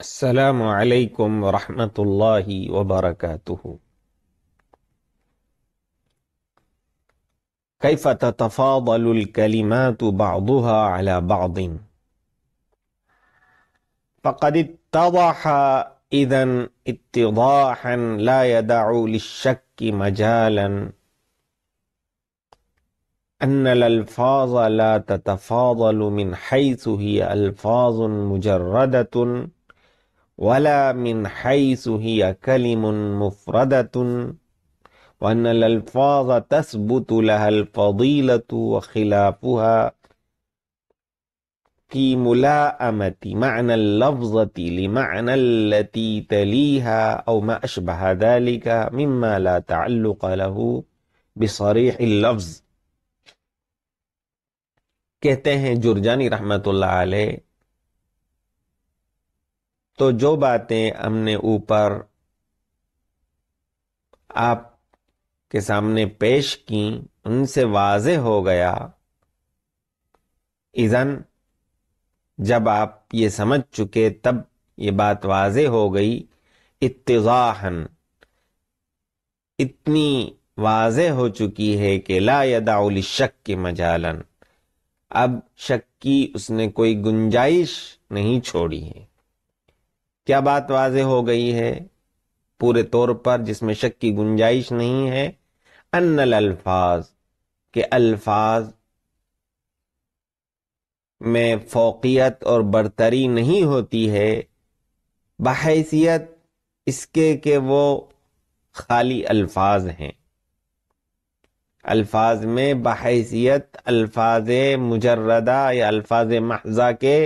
السلام عليكم ورحمة الله وبركاته كيف تتفاضل الكلمات بعضها على بعض فقد اتضح إذا اتضاحا لا يدع للشك مجالا أن الألفاظ لا تتفاضل من حيث هي ألفاظ مجردة ولا من حيث هي كلم مفردة وأن الألفاظ تثبت لها الفضيلة وخلافها في ملاءمة معنى اللفظة لمعنى التي تليها أو ما أشبه ذلك مما لا تعلق له بصريح اللفظ कहते हैं رحمة الله عليه तो जो बातें हमने ऊपर आप के सामने पेश की उनसे वाज हो गया इज़न जब आप ये समझ चुके तब ये बात वाज हो गई इतजाहन इतनी वाज हो चुकी है कि ला यदाउल शक के मजालन अब शक की उसने कोई गुंजाइश नहीं छोड़ी है क्या बात वाज हो गई है पूरे तौर पर जिसमें शक की गुंजाइश नहीं है अनल अल्फाज के अल्फाज में फोकियत और बरतरी नहीं होती है बहैसियत इसके कि वो खाली अल्फाज हैं अल्फाज में बहैसियत अल्फाज मुजर्रदा या अल्फाज महजा के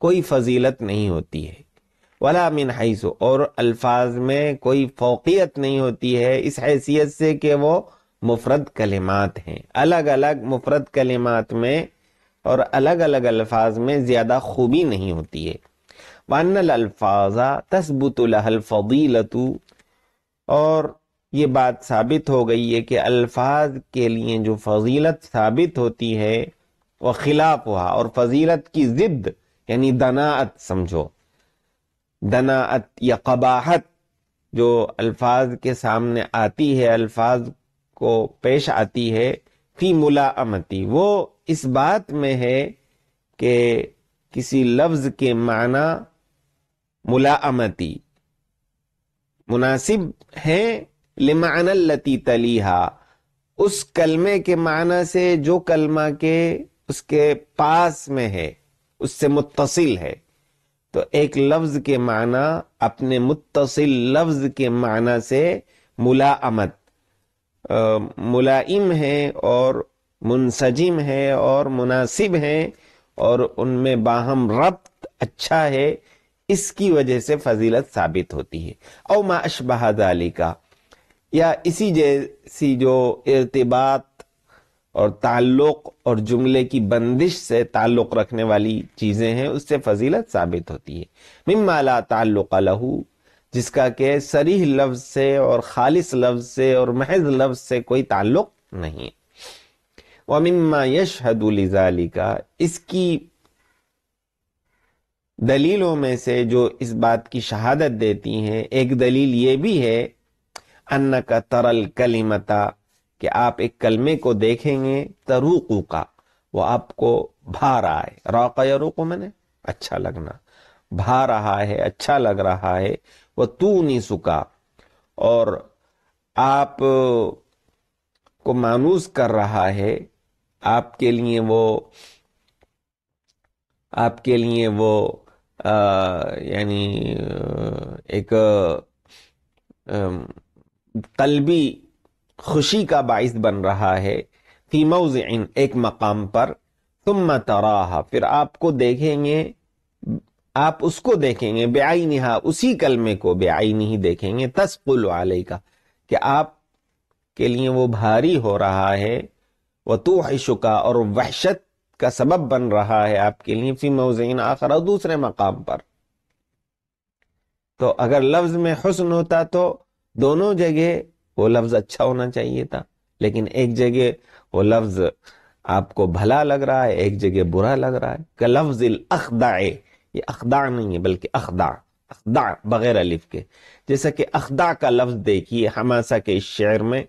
कोई फजीलत नहीं होती है वला मिन हईस और अल्फाज में कोई फोकियत नहीं होती है इस हैसियत से कि वो मुफ़रत कलिमात हैं अलग अलग मुफ़रत कलिमात में और अलग अलग अल्फाज में ज़्यादा खूबी नहीं होती है वानल अल्फाजा तस्बुतलफीलतु और ये बात साबित हो गई है कि अल्फाज के लिए जो फजीलत साबित होती है वह खिलाफ हुआ और फजीलत की ज़िद यानी दनात समझो दनाअत या कबाहत जो अल्फाज के सामने आती है अल्फाज को पेश आती है फी मुलामती वो इस बात में है कि किसी लफ्ज के माना मुलामती मुनासिब है लिमानल्लती तलीहा उस कलमे के माना से जो कलमा के उसके पास में है उससे मुतसिल है तो एक लफ्ज के माना अपने मुतसिल लफ्ज के माना से मुलामत मुलायम है और मुनसजिम है और मुनासिब है और उनमें बाहम रब्त अच्छा है इसकी वजह से फजीलत साबित होती है और माशबहादाली का या इसी जैसी जो इरतबात और ताल्लुक और जुमले की बंदिश से ताल्लुक रखने वाली चीज़ें हैं उससे फजीलत साबित होती है मिम्माला ताल्लुक लहू जिसका के सरीह लफ्ज से और खालिस लफ्ज से और महज लफ्ज से कोई ताल्लुक नहीं है वमिम्मा यश हदुलजाली का इसकी दलीलों में से जो इस बात की शहादत देती हैं एक दलील ये भी है अन्न का तरल कलिमता कि आप एक कलमे को देखेंगे तरूकू का वो आपको भा रहा है रौका या रोको मैंने अच्छा लगना भा रहा है अच्छा लग रहा है वह तू नहीं सुखा और आप को मानूस कर रहा है आपके लिए वो आपके लिए वो यानी एक आ, कलबी खुशी का बाइस बन रहा है फी मौजन एक मकाम पर तुम तराहा फिर आपको देखेंगे आप उसको देखेंगे बे आई नहा उसी कलमे को बे आई नहीं देखेंगे तस्कुल वाले का कि आप के लिए वो भारी हो रहा है वह तो है शुका और वहशत का सबब बन रहा है आपके लिए फी मौजन आखरा दूसरे मकाम पर तो अगर लफ्ज में हुस्न होता तो दोनों जगह वो लफ्ज अच्छा होना चाहिए था लेकिन एक जगह वो लफ्ज आपको भला लग रहा है एक जगह बुरा लग रहा है का लफ्ज अखदा ये अखदा नहीं है बल्कि अखदा अखदा बगैर अलिफ के जैसा कि अखदा का लफ्ज देखिए हमासा के इस शेर में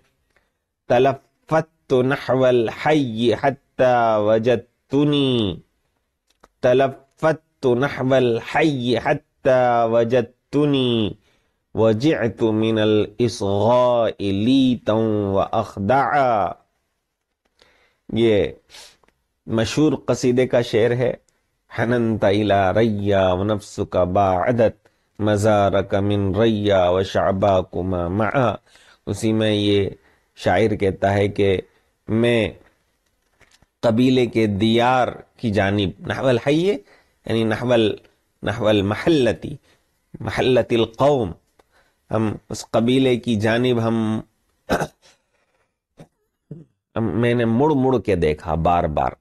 तलफत नहवल हई हत्ता वजतनी तलफत नहवल हई हत्ता वजतनी वजित मिनल इसली अखदा ये मशहूर कसीदे का शेर है हनंत इला रैया व नफ्स का बादत मज़ार मिन रैया व शाबा कुमा मा उसी में ये शायर कहता है कि मैं कबीले के दियार की जानब नहवल है यानी नहवल नहवल महलती महलतिल कौम हम उस कबीले की जानब हम मैंने मुड़ मुड़ के देखा बार बार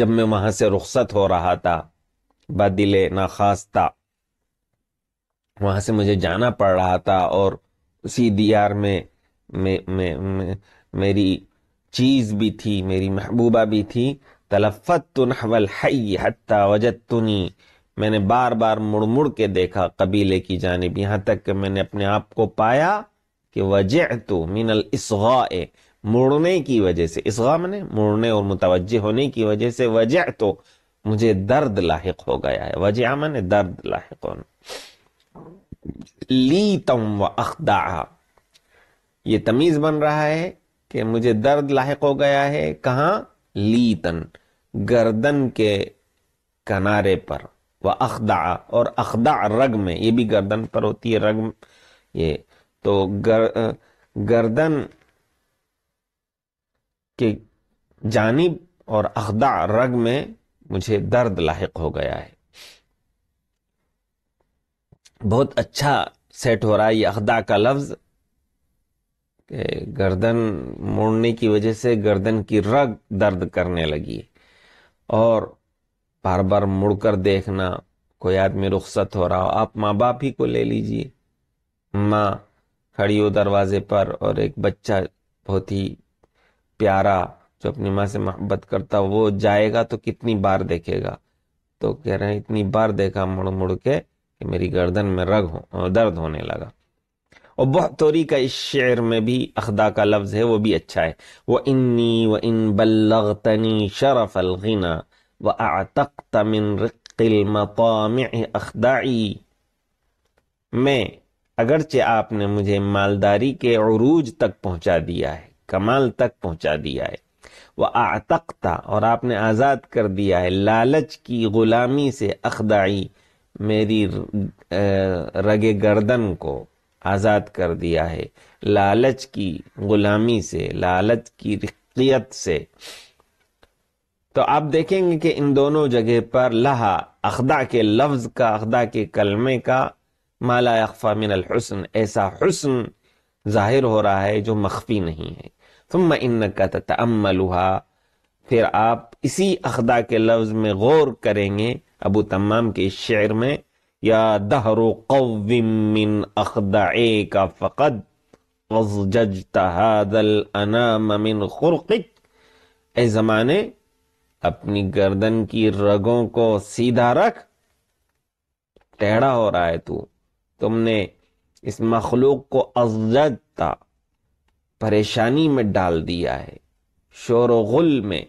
जब मैं वहां से रुखसत हो रहा था बदिले नाखास्ता वहां से मुझे जाना पड़ रहा था और उसी दियार में मे, मे, मे, मेरी चीज भी थी मेरी महबूबा भी थी तलफ़त हवल हई हत्ता वजत तुनी मैंने बार बार मुड़ मुड़ के देखा कबीले की जानब यहाँ तक कि मैंने अपने आप को पाया कि वजह तो मिनल इसगा मुड़ने की वजह से इसगा मैंने मुड़ने और मुतवजह होने की वजह से वजह तो मुझे दर्द लाक हो गया है वजह मैंने दर्द लाक होना ली तम व अखदा ये तमीज बन रहा है कि मुझे दर्द लाक हो गया है कहाँ लीतन गर्दन के किनारे पर व अखदा और अखदा रग में ये भी गर्दन पर होती है रग ये तो गर, गर्दन के जानिब और अखदा रग में मुझे दर्द लाक हो गया है बहुत अच्छा सेट हो रहा है ये अखदा का लफ्ज़ गर्दन मोड़ने की वजह से गर्दन की रग दर्द करने लगी और बार बार मुड़कर देखना कोई आदमी रुख्सत हो रहा हो आप माँ बाप ही को ले लीजिए माँ खड़ी हो दरवाजे पर और एक बच्चा बहुत ही प्यारा जो अपनी माँ से मोहब्बत करता वो जाएगा तो कितनी बार देखेगा तो कह रहे हैं इतनी बार देखा मुड़ मुड़ के कि मेरी गर्दन में रग हो दर्द होने लगा और बहतौरी का इस शेर में भी अखदा का लफ्ज़ है वो भी अच्छा है वह इन्नी व इन बल्लतनी शरफ अलगिना व आतक तमिन अखदाई मैं अगरचे आपने मुझे मालदारी के अरूज तक पहुंचा दिया है कमाल तक पहुंचा दिया है वह आतकता और आपने आज़ाद कर दिया है लालच की ग़ुलामी से अखदाई मेरी रगे गर्दन को आज़ाद कर दिया है लालच की ग़ुलामी से लालच की रिक्कियत से तो आप देखेंगे कि इन दोनों जगह पर लहा अखदा के लफ्ज का अखदा के कलमे का माला अखफा मिन हसन ऐसा हसन जाहिर हो रहा है जो मख्फी नहीं है तुम इन का तमलुहा फिर आप इसी अखदा के लफ्ज में गौर करेंगे अबू तमाम के शेर में या दहरो मिन अखदा का फ़कद जज तहादल अनाम मिन खुरक ए ज़माने अपनी गर्दन की रगों को सीधा रख टेढ़ा हो रहा है तू तुमने इस मखलूक को अजजता परेशानी में डाल दिया है शोर गुल में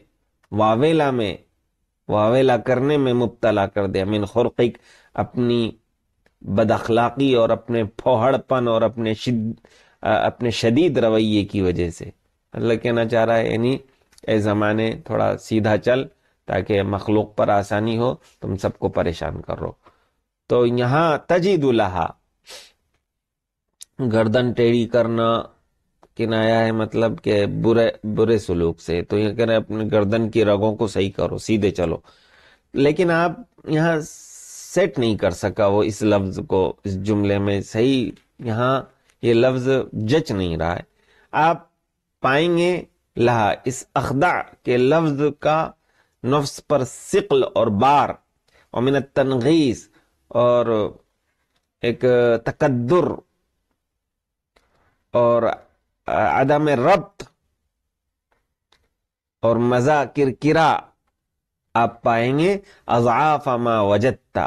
वावेला में वावेला करने में मुबतला कर दिया मिन खुरक अपनी बदअखलाकी और अपने फोहड़पन और अपने शिद, अपने शदीद रवैये की वजह से अल्लाह कहना चाह रहा है यानी ए ज़माने थोड़ा सीधा चल ताकि मखलूक पर आसानी हो तुम सबको परेशान करो तो यहाँ तजीदुल्हा गर्दन टेढ़ी करना किनाया है मतलब के बुरे बुरे सुलूक से तो ये कह रहे अपने गर्दन की रगों को सही करो सीधे चलो लेकिन आप यहाँ सेट नहीं कर सका वो इस लफ्ज को इस जुमले में सही यहाँ ये यह लफ्ज जच नहीं रहा है आप पाएंगे लहा इस अखदा के लफ्ज का नफ्स पर सिकल और बार और मिन तनगीस और एक तकदर और अदम रब्त और मजा किरकिरा आप पाएंगे अजाफमा वजत्ता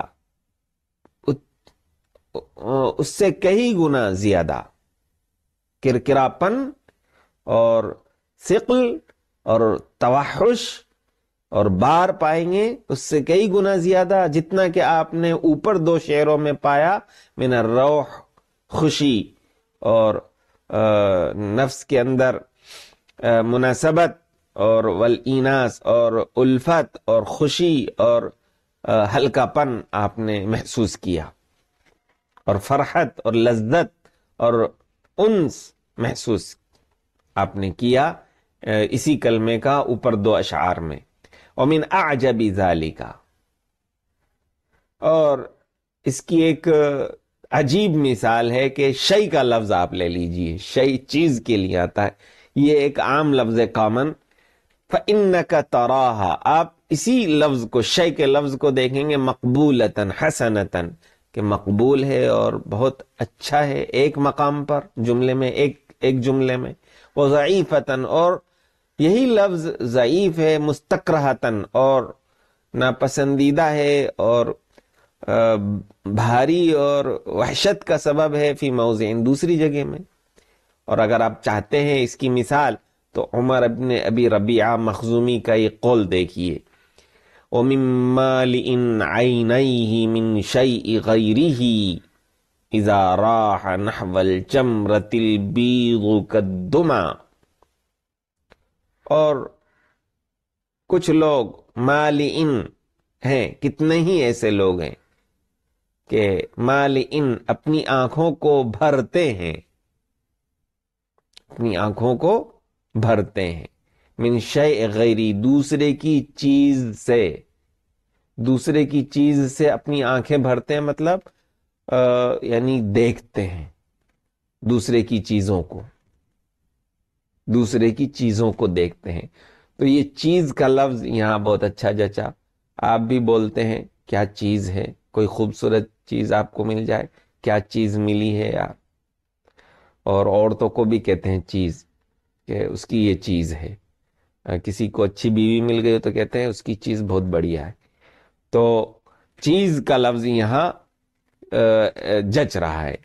उससे कई गुना ज्यादा किरकिरापन और सिकल और तवाहश और बार पाएंगे उससे कई गुना ज्यादा जितना कि आपने ऊपर दो शेरों में पाया मेना रोह खुशी और आ, नफ्स के अंदर आ, मुनासबत और वलईनास और उल्फत और खुशी और आ, हल्कापन आपने महसूस किया और फरहत और लज्जत और उन्स महसूस आपने किया इसी कलमे का ऊपर दो अशार में ओमिन आजबी जाली का और इसकी एक अजीब मिसाल है कि शई का लफ्ज आप ले लीजिए शई चीज के लिए आता है ये एक आम लफ्ज कॉमन फ़िन्न का तराहा आप इसी लफ्ज को शय के लफ्ज को देखेंगे मकबूलतन हसनतन कि मकबूल है और बहुत अच्छा है एक मकाम पर जुमले में एक एक जुमले में वज़ीफ़ता और यही लफ्ज़ ज़यीफ़ है मुस्तकरहतन और नापसंदीदा है और भारी और वहशत का सबब है फ़ी मौजन दूसरी जगह में और अगर आप चाहते हैं इसकी मिसाल तो उमर अपने अभी रबिया मखजूमी का ये कौल देखिए ओ मिन शई गैरी इजा राह नहवल चमरतिल बीदुकदुमा और कुछ लोग मालिन हैं कितने ही ऐसे लोग हैं कि मालिन अपनी आंखों को भरते हैं अपनी आंखों को भरते हैं मिन शय गैरी दूसरे की चीज से दूसरे की चीज से अपनी आंखें भरते हैं मतलब यानी देखते हैं दूसरे की चीज़ों को दूसरे की चीज़ों को देखते हैं तो ये चीज़ का लफ्ज़ यहाँ बहुत अच्छा जचा आप भी बोलते हैं क्या चीज़ है कोई खूबसूरत चीज़ आपको मिल जाए क्या चीज़ मिली है यार और औरतों को भी कहते हैं चीज़ कि उसकी ये चीज़ है किसी को अच्छी बीवी मिल गई तो कहते हैं उसकी चीज़ बहुत बढ़िया है तो चीज़ का लफ्ज़ यहाँ जच रहा है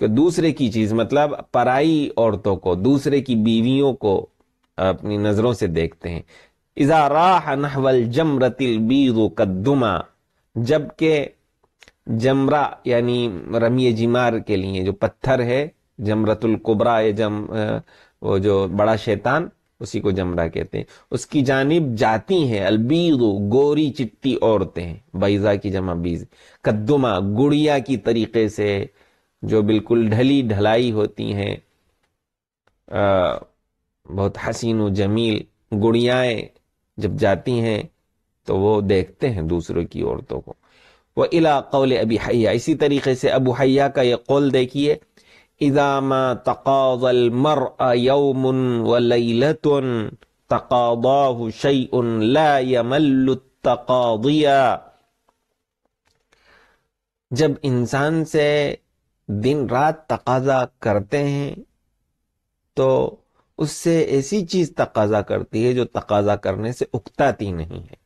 कि दूसरे की चीज मतलब पराई औरतों को दूसरे की बीवियों को अपनी नजरों से देखते हैं इजाराह नहवल जमरतिल बीरु कद्दुमा जबकि जमरा यानी रमी जिमार के लिए जो पत्थर है जमरतुल कुबरा या जम वो जो बड़ा शैतान उसी को जमरा कहते हैं उसकी जानब जाती हैं अलबीदो गोरी चिट्टी औरतें बैजा की जमा बीज कद्दुमा गुड़िया की तरीके से जो बिल्कुल ढली ढलाई होती हैं बहुत हसीन व जमील गुड़ियाएं जब जाती हैं तो वो देखते हैं दूसरों की औरतों को वह इला कौल अबी हया इसी तरीके से अबू हया का ये कौल देखिए इदामा तकाजल मर यौमुन व लैलतुन तकादाहु शैउन ला यमल्लु तकादिया जब इंसान से दिन रात तकाजा करते हैं तो उससे ऐसी चीज तकाजा करती है जो तकाजा करने से उकताती नहीं है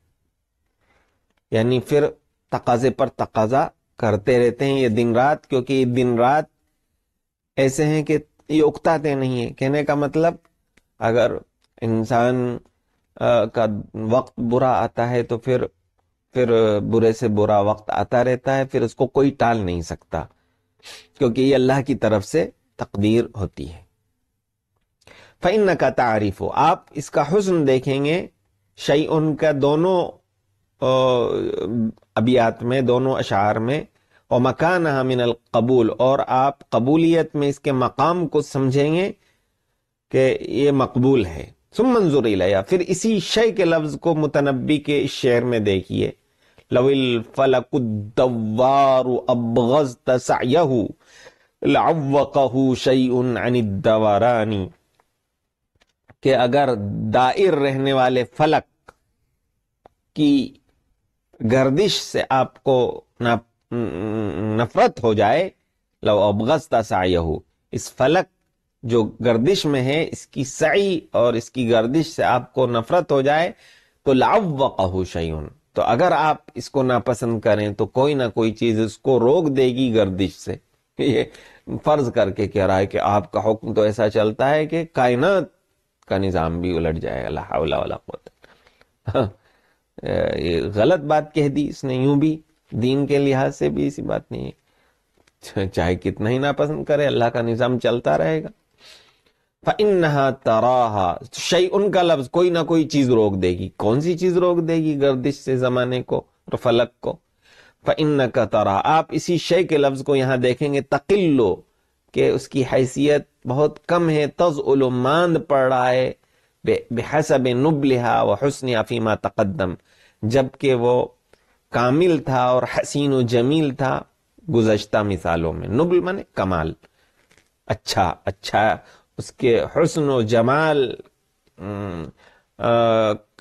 यानी फिर तकाजे पर तकाजा करते रहते हैं ये दिन रात क्योंकि दिन रात ऐसे हैं कि ये उकताते नहीं है कहने का मतलब अगर इंसान का वक्त बुरा आता है तो फिर फिर बुरे से बुरा वक्त आता रहता है फिर उसको कोई टाल नहीं सकता क्योंकि ये अल्लाह की तरफ से तकदीर होती है फ़ैन का तारीफ आप इसका हसन देखेंगे शई उनका दोनों अबियात में दोनों अशार में और मकान हामिन कबूल और आप कबूलियत में इसके मकाम को समझेंगे कि ये मकबूल है सुम मंजूर या फिर इसी शय के लफ्ज को मुतनबी के शेर में देखिए लविल फलकुद्दवारु अबगज अगर दायर रहने वाले फलक की गर्दिश से आपको ना नफरत हो जाए लो अबगस्ता साय हो इस फलक जो गर्दिश में है इसकी सही और इसकी गर्दिश से आपको नफरत हो जाए तो लावकहू शयन तो अगर आप इसको नापसंद करें तो कोई ना कोई चीज उसको रोक देगी गर्दिश से ये फर्ज करके कह रहा है कि आपका हुक्म तो ऐसा चलता है कि कायनात का निज़ाम भी उलट जाएगा वाला हाँ, ये गलत बात कह दी इसने यूं भी दीन के लिहाज से भी इसी बात नहीं है चाहे कितना ही नापसंद करे अल्लाह का निज़ाम चलता रहेगा फन्हा तराहा शई उनका लफ्ज कोई ना कोई चीज रोक देगी कौन सी चीज रोक देगी गर्दिश से जमाने को और फलक को फन्न का तरा आप इसी शय के लफ्ज को यहां देखेंगे तकिल्लो के उसकी हैसियत बहुत कम है तज मांद पड़ रहा है बेहसब नुबलिहा व हसन अफीमा तकदम जबकि वो कामिल था और हसीन व जमील था गुजश्ता मिसालों में नुबल मन कमाल अच्छा अच्छा उसके हसन व जमाल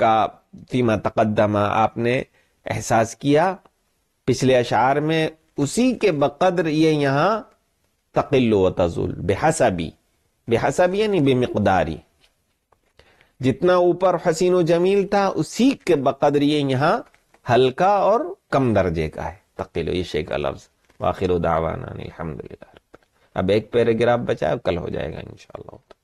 का फीमा तकदमा आपने एहसास किया पिछले अशार में उसी के बकदर ये यहाँ तकिल व तजुल भी बेहसा भी यानी बेमकदारी जितना ऊपर हसीन व जमील था उसी के बकदर ये यहाँ हल्का और कम दर्जे का है तकील ये शेख अलर्ज वाखिर दावाना अलहमदिल्ला अब एक पैराग्राफ बचा कल हो जाएगा इन